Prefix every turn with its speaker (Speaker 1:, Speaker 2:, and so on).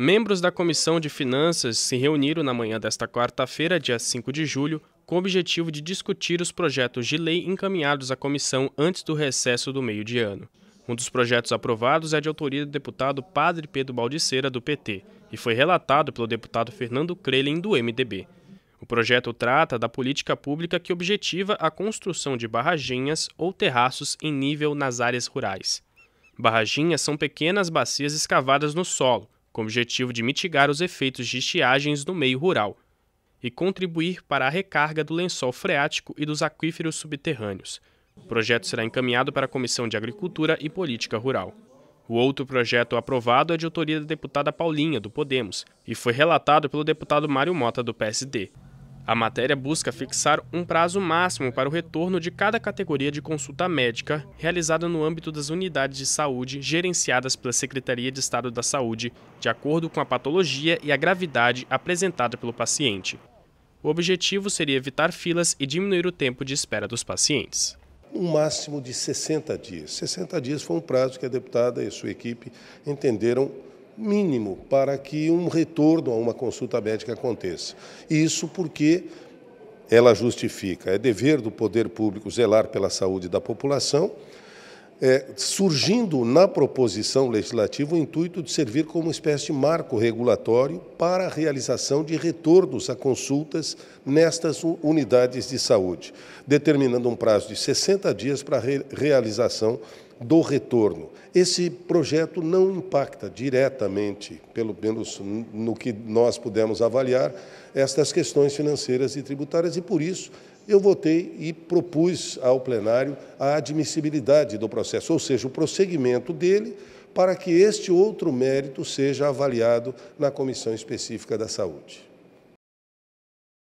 Speaker 1: Membros da Comissão de Finanças se reuniram na manhã desta quarta-feira, dia 5 de julho, com o objetivo de discutir os projetos de lei encaminhados à comissão antes do recesso do meio de ano. Um dos projetos aprovados é de autoria do deputado Padre Pedro Baldiceira, do PT, e foi relatado pelo deputado Fernando Crelin do MDB. O projeto trata da política pública que objetiva a construção de barraginhas ou terraços em nível nas áreas rurais. Barraginhas são pequenas bacias escavadas no solo, com o objetivo de mitigar os efeitos de estiagens no meio rural e contribuir para a recarga do lençol freático e dos aquíferos subterrâneos. O projeto será encaminhado para a Comissão de Agricultura e Política Rural. O outro projeto aprovado é de autoria da deputada Paulinha, do Podemos, e foi relatado pelo deputado Mário Mota, do PSD. A matéria busca fixar um prazo máximo para o retorno de cada categoria de consulta médica realizada no âmbito das unidades de saúde gerenciadas pela Secretaria de Estado da Saúde, de acordo com a patologia e a gravidade apresentada pelo paciente. O objetivo seria evitar filas e diminuir o tempo de espera dos pacientes
Speaker 2: um máximo de 60 dias. 60 dias foi um prazo que a deputada e a sua equipe entenderam mínimo para que um retorno a uma consulta médica aconteça. Isso porque ela justifica, é dever do poder público zelar pela saúde da população, é, surgindo na proposição legislativa o intuito de servir como uma espécie de marco regulatório para a realização de retornos a consultas nestas unidades de saúde, determinando um prazo de 60 dias para a re realização do retorno. Esse projeto não impacta diretamente, pelo menos no que nós pudemos avaliar, estas questões financeiras e tributárias e, por isso, eu votei e propus ao plenário a admissibilidade do processo, ou seja, o prosseguimento dele para que este outro mérito seja avaliado na comissão específica da saúde.